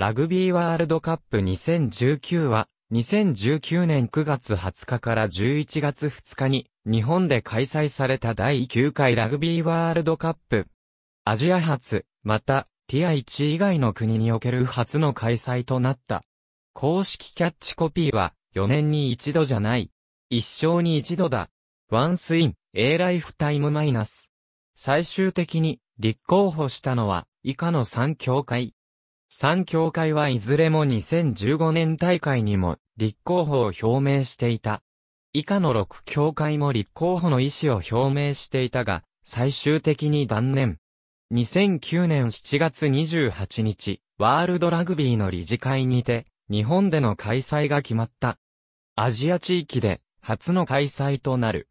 ラグビーワールドカップ2019は、2019年9月20日から11月2日に、日本で開催された第9回ラグビーワールドカップ。アジア初、また、ティア1以外の国における初の開催となった。公式キャッチコピーは、4年に一度じゃない。一生に一度だ。ワンスイン、A ライフタイムマイナス。最終的に、立候補したのは、以下の3協会。3協会はいずれも2015年大会にも立候補を表明していた。以下の6協会も立候補の意思を表明していたが、最終的に断念。2009年7月28日、ワールドラグビーの理事会にて、日本での開催が決まった。アジア地域で初の開催となる。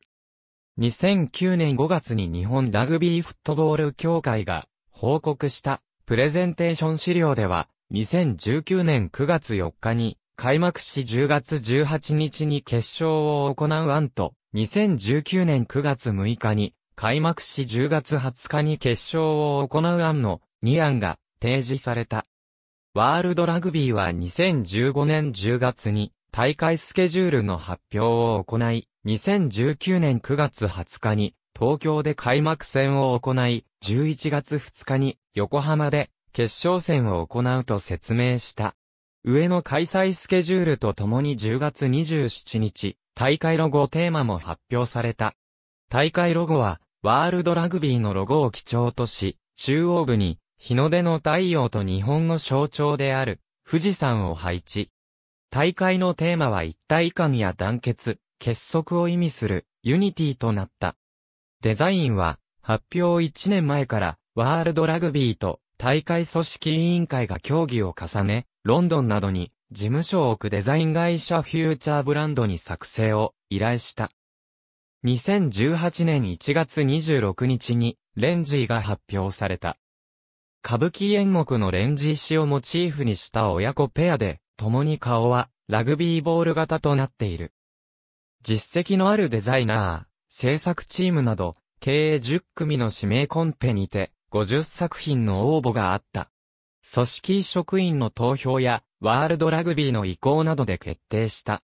2009年5月に日本ラグビーフットボール協会が報告したプレゼンテーション資料では、2019年9月4日に、開幕し10月18日に決勝を行う案と、2019年9月6日に、開幕し10月20日に決勝を行う案の2案が提示された。ワールドラグビーは2015年10月に大会スケジュールの発表を行い、2019年9月20日に東京で開幕戦を行い、11月2日に横浜で決勝戦を行うと説明した。上の開催スケジュールとともに10月27日、大会ロゴテーマも発表された。大会ロゴは、ワールドラグビーのロゴを基調とし、中央部に、日の出の太陽と日本の象徴である、富士山を配置。大会のテーマは一体感や団結、結束を意味する、ユニティとなった。デザインは、発表1年前から、ワールドラグビーと大会組織委員会が協議を重ね、ロンドンなどに事務所を置くデザイン会社フューチャーブランドに作成を依頼した。2018年1月26日にレンジーが発表された。歌舞伎演目のレンジー詩をモチーフにした親子ペアで、共に顔はラグビーボール型となっている。実績のあるデザイナー、制作チームなど、計10組の指名コンペにて、50作品の応募があった。組織職員の投票や、ワールドラグビーの意向などで決定した。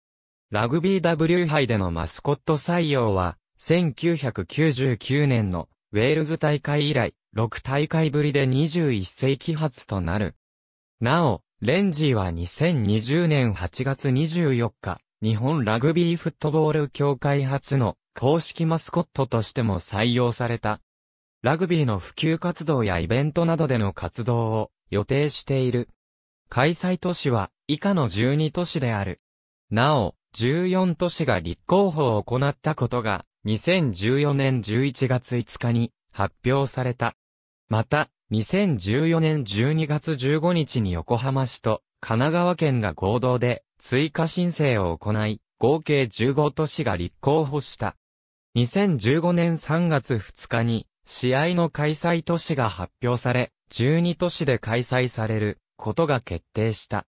ラグビー W 杯でのマスコット採用は、1999年のウェールズ大会以来、6大会ぶりで21世紀初となる。なお、レンジーは2020年8月24日、日本ラグビーフットボール協会初の公式マスコットとしても採用された。ラグビーの普及活動やイベントなどでの活動を予定している。開催都市は以下の12都市である。なお、14都市が立候補を行ったことが2014年11月5日に発表された。また、2014年12月15日に横浜市と神奈川県が合同で追加申請を行い、合計15都市が立候補した。2015年3月2日に、試合の開催都市が発表され、12都市で開催されることが決定した。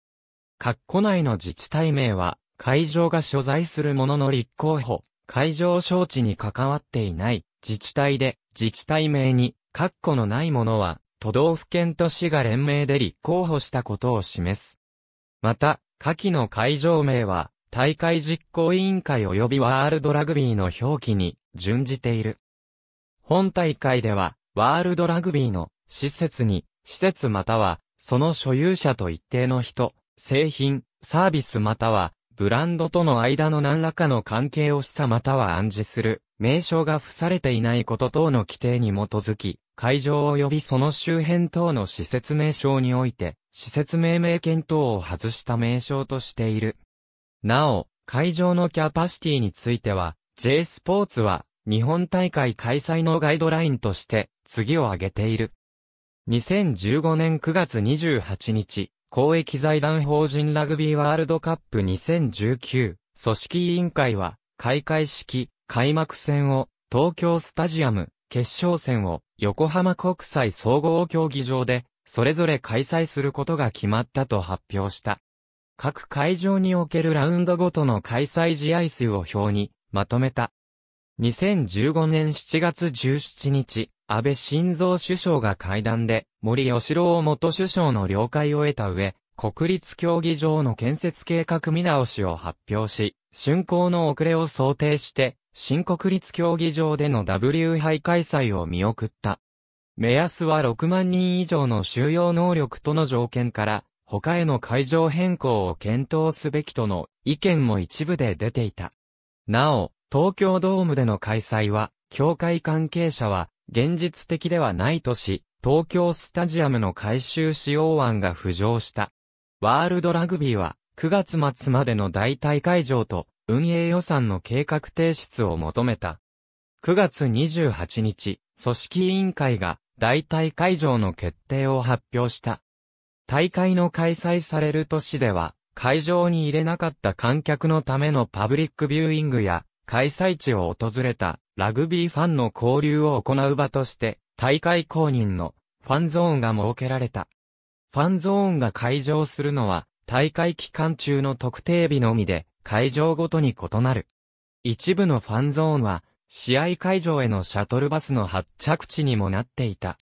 括弧内の自治体名は、会場が所在するものの立候補、会場招致に関わっていない自治体で、自治体名に括弧のないものは、都道府県と市が連名で立候補したことを示す。また、下記の会場名は、大会実行委員会及びワールドラグビーの表記に準じている。本大会では、ワールドラグビーの施設に、施設または、その所有者と一定の人、製品、サービスまたは、ブランドとの間の何らかの関係を示唆または暗示する、名称が付されていないこと等の規定に基づき、会場及びその周辺等の施設名称において、施設命名権等を外した名称としている。なお、会場のキャパシティについては、J スポーツは、日本大会開催のガイドラインとして、次を挙げている。2015年9月28日、公益財団法人ラグビーワールドカップ2019組織委員会は開会式開幕戦を東京スタジアム決勝戦を横浜国際総合競技場でそれぞれ開催することが決まったと発表した。各会場におけるラウンドごとの開催試合数を表にまとめた。2015年7月17日、安倍晋三首相が会談で森吉郎元首相の了解を得た上、国立競技場の建設計画見直しを発表し、竣工の遅れを想定して、新国立競技場での W 杯開催を見送った。目安は6万人以上の収容能力との条件から、他への会場変更を検討すべきとの意見も一部で出ていた。なお、東京ドームでの開催は、協会関係者は、現実的ではないとし、東京スタジアムの改修使用案が浮上した。ワールドラグビーは、9月末までの代替会場と、運営予算の計画提出を求めた。9月28日、組織委員会が、代替会場の決定を発表した。大会の開催される都市では、会場に入れなかった観客のためのパブリックビューイングや、開催地を訪れたラグビーファンの交流を行う場として、大会公認のファンゾーンが設けられた。ファンゾーンが会場するのは、大会期間中の特定日のみで、会場ごとに異なる。一部のファンゾーンは、試合会場へのシャトルバスの発着地にもなっていた。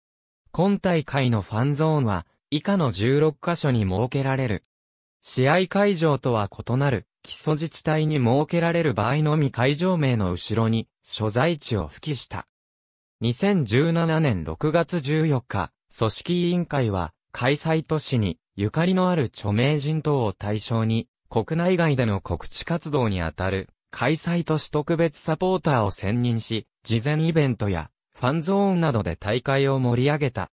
今大会のファンゾーンは、以下の16カ所に設けられる。試合会場とは異なる、基礎自治体に設けられる場合のみ会場名の後ろに、所在地を付記した。2017年6月14日、組織委員会は、開催都市に、ゆかりのある著名人等を対象に、国内外での告知活動にあたる、開催都市特別サポーターを選任し、事前イベントや、ファンゾーンなどで大会を盛り上げた。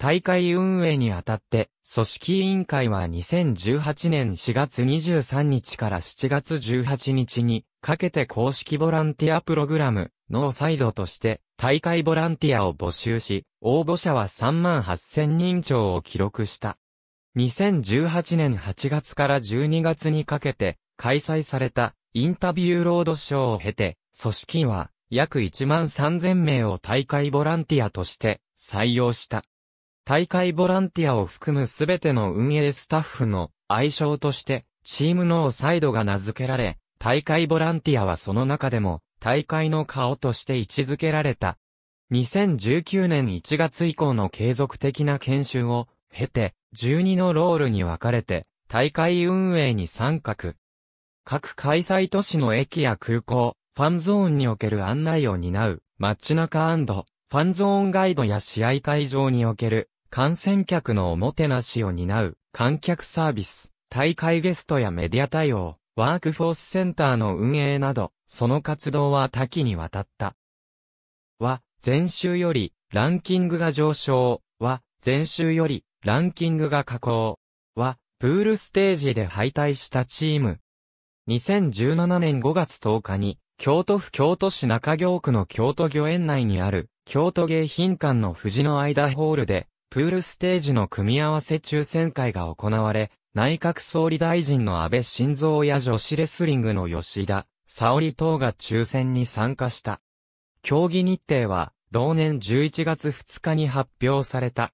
大会運営にあたって、組織委員会は2018年4月23日から7月18日にかけて公式ボランティアプログラム、ノーサイドとして大会ボランティアを募集し、応募者は3万8000人超を記録した。2018年8月から12月にかけて開催されたインタビューロードショーを経て、組織は約1万3000名を大会ボランティアとして採用した。大会ボランティアを含むすべての運営スタッフの愛称として、チームノーサイドが名付けられ、大会ボランティアはその中でも、大会の顔として位置づけられた。2019年1月以降の継続的な研修を経て、12のロールに分かれて、大会運営に参画。各開催都市の駅や空港、ファンゾーンにおける案内を担う、街中ファンゾーンガイドや試合会場における観戦客のおもてなしを担う観客サービス、大会ゲストやメディア対応、ワークフォースセンターの運営など、その活動は多岐にわたった。は、前週より、ランキングが上昇。は、前週より、ランキングが下降。は、プールステージで敗退したチーム。2017年5月10日に、京都府京都市中京区の京都御苑内にある、京都迎賓館の藤の間ホールで、プールステージの組み合わせ抽選会が行われ、内閣総理大臣の安倍晋三や女子レスリングの吉田、沙織等が抽選に参加した。競技日程は、同年11月2日に発表された。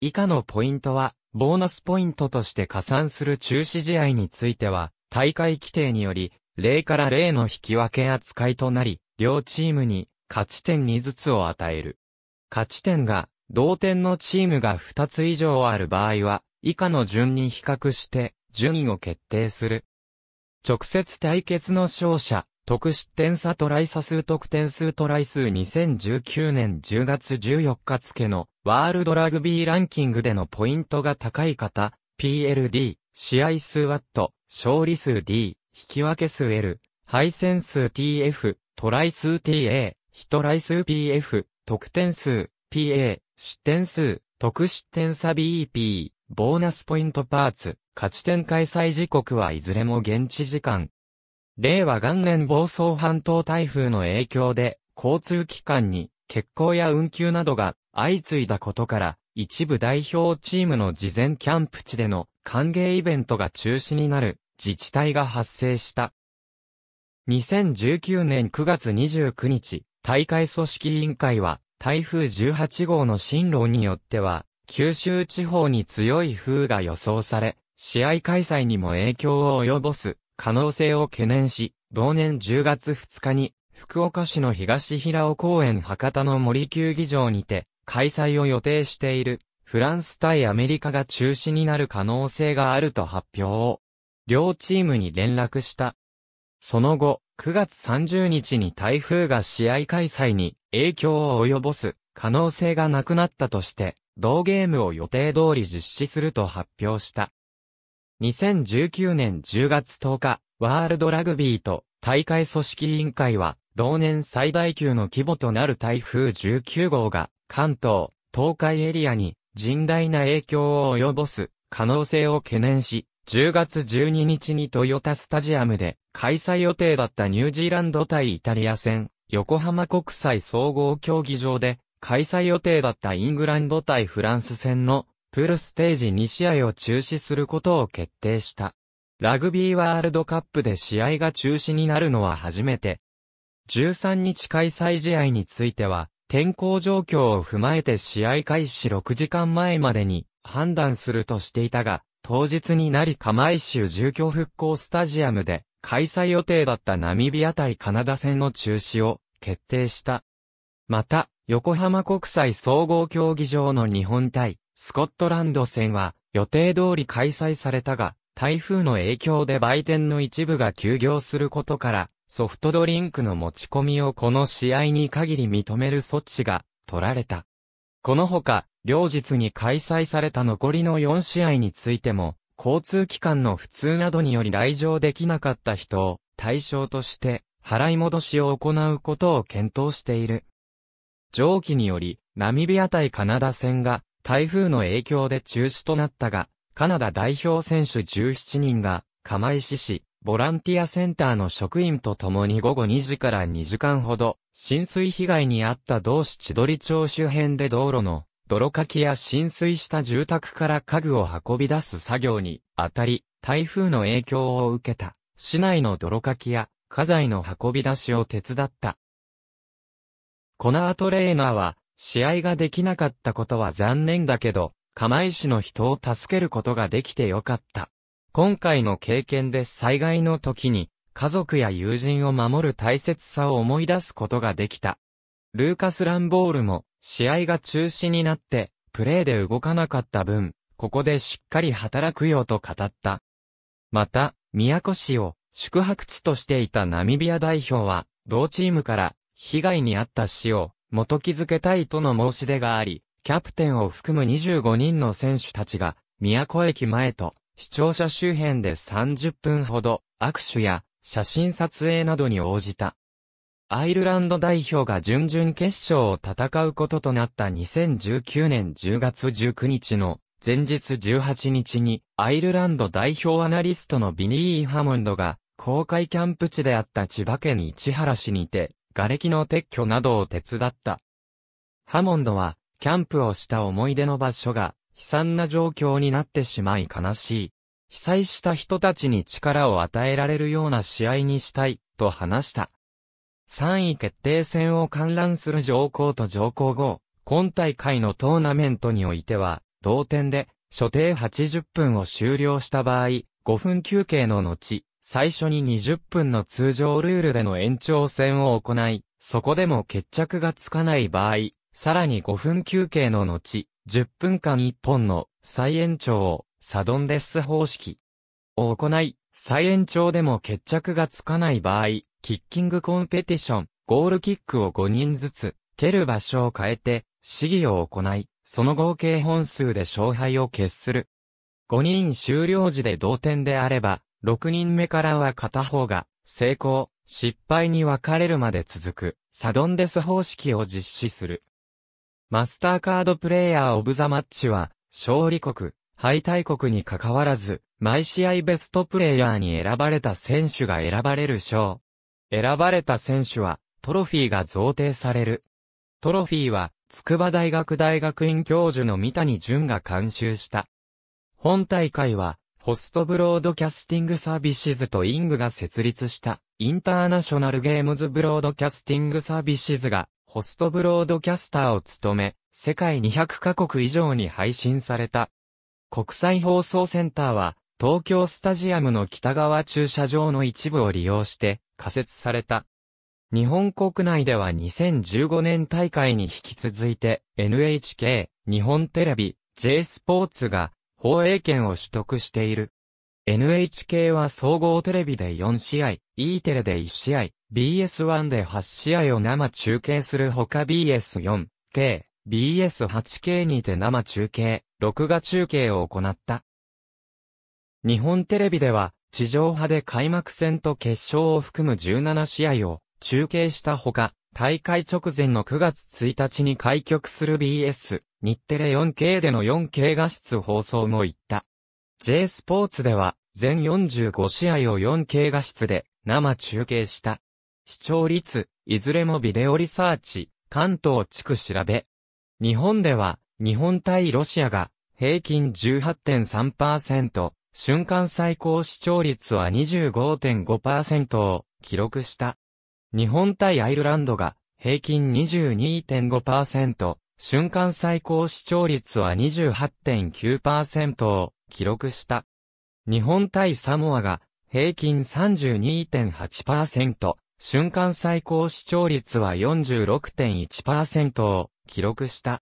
以下のポイントは、ボーナスポイントとして加算する中止試合については、大会規定により、0から0の引き分け扱いとなり、両チームに勝ち点2ずつを与える。勝ち点が同点のチームが2つ以上ある場合は、以下の順に比較して、順位を決定する。直接対決の勝者、得失点差トライ差数得点数トライ数2019年10月14日付のワールドラグビーランキングでのポイントが高い方、PLD、試合数ワット、勝利数 D、引き分け数 L、敗戦数 TF、トライ数 TA、非トライ数 PF、得点数 PA、失点数、得失点差 BEP、ボーナスポイントパーツ、勝ち点開催時刻はいずれも現地時間。令和元年房総半島台風の影響で、交通機関に、欠航や運休などが相次いだことから、一部代表チームの事前キャンプ地での歓迎イベントが中止になる自治体が発生した。2019年9月29日、大会組織委員会は台風18号の進路によっては、九州地方に強い風が予想され、試合開催にも影響を及ぼす可能性を懸念し、同年10月2日に、福岡市の東平尾公園博多の森球技場にて、開催を予定している、フランス対アメリカが中止になる可能性があると発表を、両チームに連絡した。その後、9月30日に台風が試合開催に影響を及ぼす可能性がなくなったとして、同ゲームを予定通り実施すると発表した。2019年10月10日、ワールドラグビーと大会組織委員会は、同年最大級の規模となる台風19号が、関東、東海エリアに甚大な影響を及ぼす可能性を懸念し、10月12日にトヨタスタジアムで開催予定だったニュージーランド対イタリア戦、横浜国際総合競技場で開催予定だったイングランド対フランス戦のプールステージ2試合を中止することを決定した。ラグビーワールドカップで試合が中止になるのは初めて。13日開催試合については、天候状況を踏まえて試合開始6時間前までに判断するとしていたが、当日になり釜石州住居復興スタジアムで開催予定だったナミビア対カナダ戦の中止を決定した。また、横浜国際総合競技場の日本対スコットランド戦は予定通り開催されたが、台風の影響で売店の一部が休業することから、ソフトドリンクの持ち込みをこの試合に限り認める措置が取られた。このほか、両日に開催された残りの4試合についても、交通機関の不通などにより来場できなかった人を対象として払い戻しを行うことを検討している。上記により、ナミビア対カナダ戦が台風の影響で中止となったが、カナダ代表選手17人が釜石市、ボランティアセンターの職員と共に午後2時から2時間ほど、浸水被害に遭った同市千鳥町周辺で道路の泥かきや浸水した住宅から家具を運び出す作業にあたり、台風の影響を受けた市内の泥かきや家財の運び出しを手伝った。コナートレーナーは、試合ができなかったことは残念だけど、釜石の人を助けることができてよかった。今回の経験で災害の時に、家族や友人を守る大切さを思い出すことができた。ルーカス・ランボールも、試合が中止になって、プレーで動かなかった分、ここでしっかり働くよと語った。また、宮古市を宿泊地としていたナミビア代表は、同チームから被害に遭った市を元気づけたいとの申し出があり、キャプテンを含む25人の選手たちが、宮古駅前と視聴者周辺で30分ほど握手や写真撮影などに応じた。アイルランド代表が準々決勝を戦うこととなった2019年10月19日の前日18日にアイルランド代表アナリストのビニー・ハモンドが公開キャンプ地であった千葉県市原市にて瓦礫の撤去などを手伝った。ハモンドはキャンプをした思い出の場所が悲惨な状況になってしまい悲しい。被災した人たちに力を与えられるような試合にしたい、と話した。3位決定戦を観覧する上皇と上皇后、今大会のトーナメントにおいては、同点で、所定80分を終了した場合、5分休憩の後、最初に20分の通常ルールでの延長戦を行い、そこでも決着がつかない場合、さらに5分休憩の後、10分間1本の再延長をサドンデス方式を行い、再延長でも決着がつかない場合、キッキングコンペティション、ゴールキックを5人ずつ、蹴る場所を変えて、試技を行い、その合計本数で勝敗を決する。5人終了時で同点であれば、6人目からは片方が、成功、失敗に分かれるまで続く、サドンデス方式を実施する。マスターカードプレイヤーオブザマッチは、勝利国、敗退国に関わらず、毎試合ベストプレイヤーに選ばれた選手が選ばれる賞。選ばれた選手は、トロフィーが贈呈される。トロフィーは、筑波大学大学院教授の三谷淳が監修した。本大会は、ホストブロードキャスティングサービシズとイングが設立した、インターナショナルゲームズブロードキャスティングサービシズが、ホストブロードキャスターを務め、世界200カ国以上に配信された。国際放送センターは、東京スタジアムの北側駐車場の一部を利用して仮設された。日本国内では2015年大会に引き続いて NHK、日本テレビ、J スポーツが放映権を取得している。NHK は総合テレビで4試合、E テレで1試合、BS1 で8試合を生中継するほか BS4、K、BS8K にて生中継、録画中継を行った。日本テレビでは、地上波で開幕戦と決勝を含む17試合を中継したほか、大会直前の9月1日に開局する BS、日テレ 4K での 4K 画質放送も行った。J スポーツでは、全45試合を 4K 画質で生中継した。視聴率、いずれもビデオリサーチ、関東地区調べ。日本では、日本対ロシアが、平均18.3%、瞬間最高視聴率は25.5%を記録した。日本対アイルランドが、平均22.5%、瞬間最高視聴率は28.9%を記録した。日本対サモアが、平均32.8%、瞬間最高視聴率は46.1%を記録した。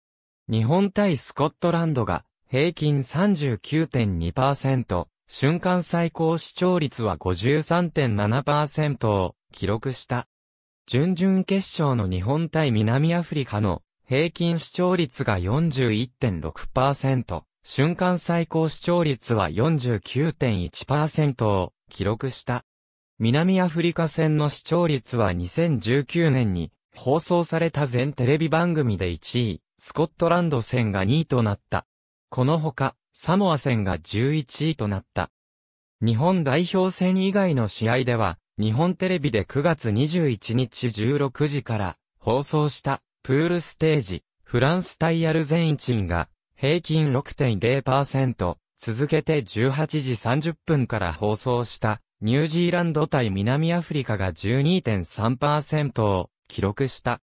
日本対スコットランドが平均39.2%、瞬間最高視聴率は53.7%を記録した。準々決勝の日本対南アフリカの平均視聴率が41.6%、瞬間最高視聴率は49.1%を記録した。南アフリカ戦の視聴率は2019年に放送された全テレビ番組で1位、スコットランド戦が2位となった。このほか、サモア戦が11位となった。日本代表戦以外の試合では、日本テレビで9月21日16時から放送したプールステージ、フランス対アルゼンチンが平均6.0%続けて18時30分から放送したニュージーランド対南アフリカが12.3%を記録した。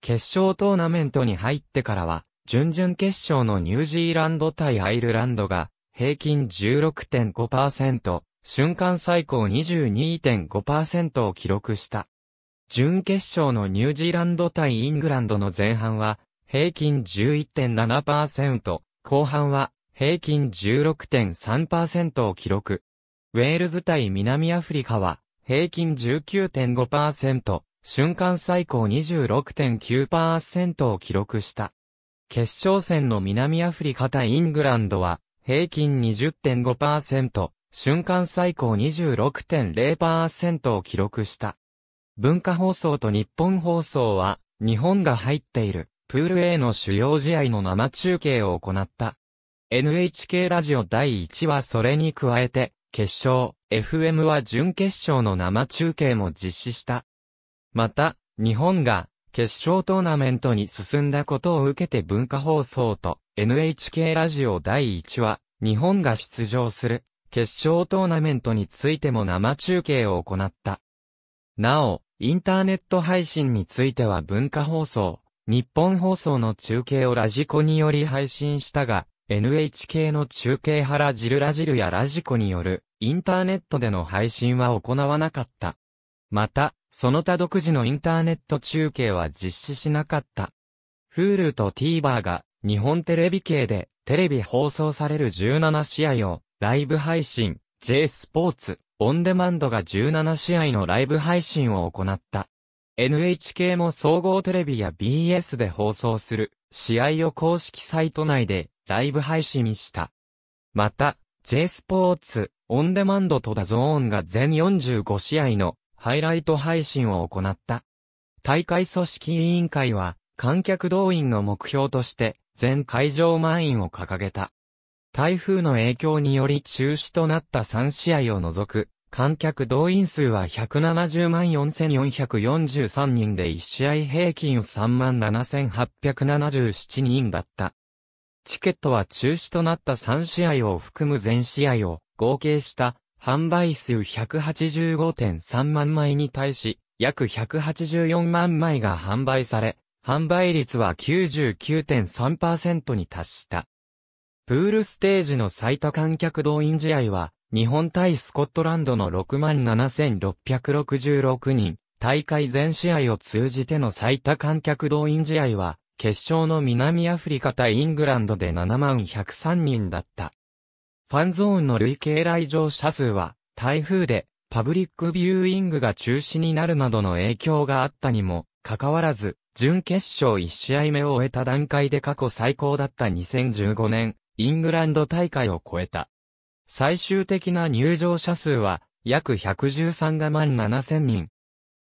決勝トーナメントに入ってからは、準々決勝のニュージーランド対アイルランドが、平均16.5%、瞬間最高22.5%を記録した。準決勝のニュージーランド対イングランドの前半は、平均11.7%、後半は平均16.3%を記録。ウェールズ対南アフリカは、平均19.5%、瞬間最高26.9%を記録した。決勝戦の南アフリカ対イングランドは、平均20.5%、瞬間最高26.0%を記録した。文化放送と日本放送は、日本が入っている、プール A の主要試合の生中継を行った。NHK ラジオ第1話それに加えて、決勝、FM は準決勝の生中継も実施した。また、日本が決勝トーナメントに進んだことを受けて文化放送と NHK ラジオ第1話、日本が出場する決勝トーナメントについても生中継を行った。なお、インターネット配信については文化放送、日本放送の中継をラジコにより配信したが、NHK の中継原ジルラジルやラジコによるインターネットでの配信は行わなかった。また、その他独自のインターネット中継は実施しなかった。Hulu と TVer が日本テレビ系でテレビ放送される17試合をライブ配信、J スポーツ、オンデマンドが17試合のライブ配信を行った。NHK も総合テレビや BS で放送する試合を公式サイト内でライブ配信した。また、J スポーツ、オンデマンドとダゾーンが全45試合のハイライト配信を行った。大会組織委員会は、観客動員の目標として、全会場満員を掲げた。台風の影響により中止となった3試合を除く、観客動員数は170万4443人で1試合平均3万7877人だった。チケットは中止となった3試合を含む全試合を合計した販売数185.3万枚に対し、約184万枚が販売され、販売率は99.3%に達した。プールステージの最多観客動員試合は、日本対スコットランドの67,666人、大会全試合を通じての最多観客動員試合は、決勝の南アフリカ対イングランドで7万103人だった。ファンゾーンの累計来場者数は、台風でパブリックビューイングが中止になるなどの影響があったにも、かかわらず、準決勝1試合目を終えた段階で過去最高だった2015年、イングランド大会を超えた。最終的な入場者数は、約113万7000人。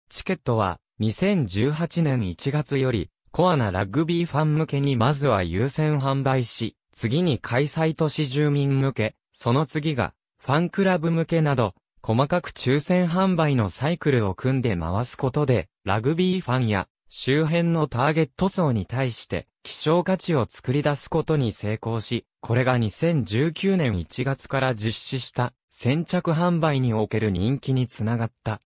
チケットは、2018年1月より、コアなラグビーファン向けにまずは優先販売し、次に開催都市住民向け、その次がファンクラブ向けなど、細かく抽選販売のサイクルを組んで回すことで、ラグビーファンや周辺のターゲット層に対して希少価値を作り出すことに成功し、これが2019年1月から実施した先着販売における人気につながった。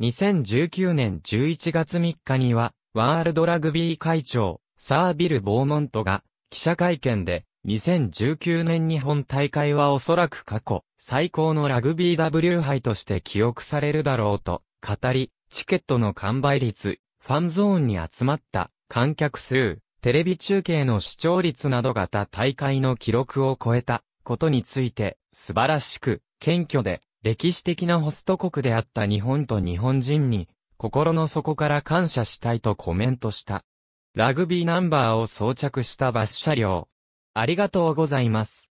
2019年11月3日にはワールドラグビー会長、サービル・ボーモントが、記者会見で、2019年日本大会はおそらく過去、最高のラグビー W 杯として記憶されるだろうと、語り、チケットの完売率、ファンゾーンに集まった、観客数、テレビ中継の視聴率など型大会の記録を超えた、ことについて、素晴らしく、謙虚で、歴史的なホスト国であった日本と日本人に、心の底から感謝したいとコメントした。ラグビーナンバーを装着したバス車両。ありがとうございます。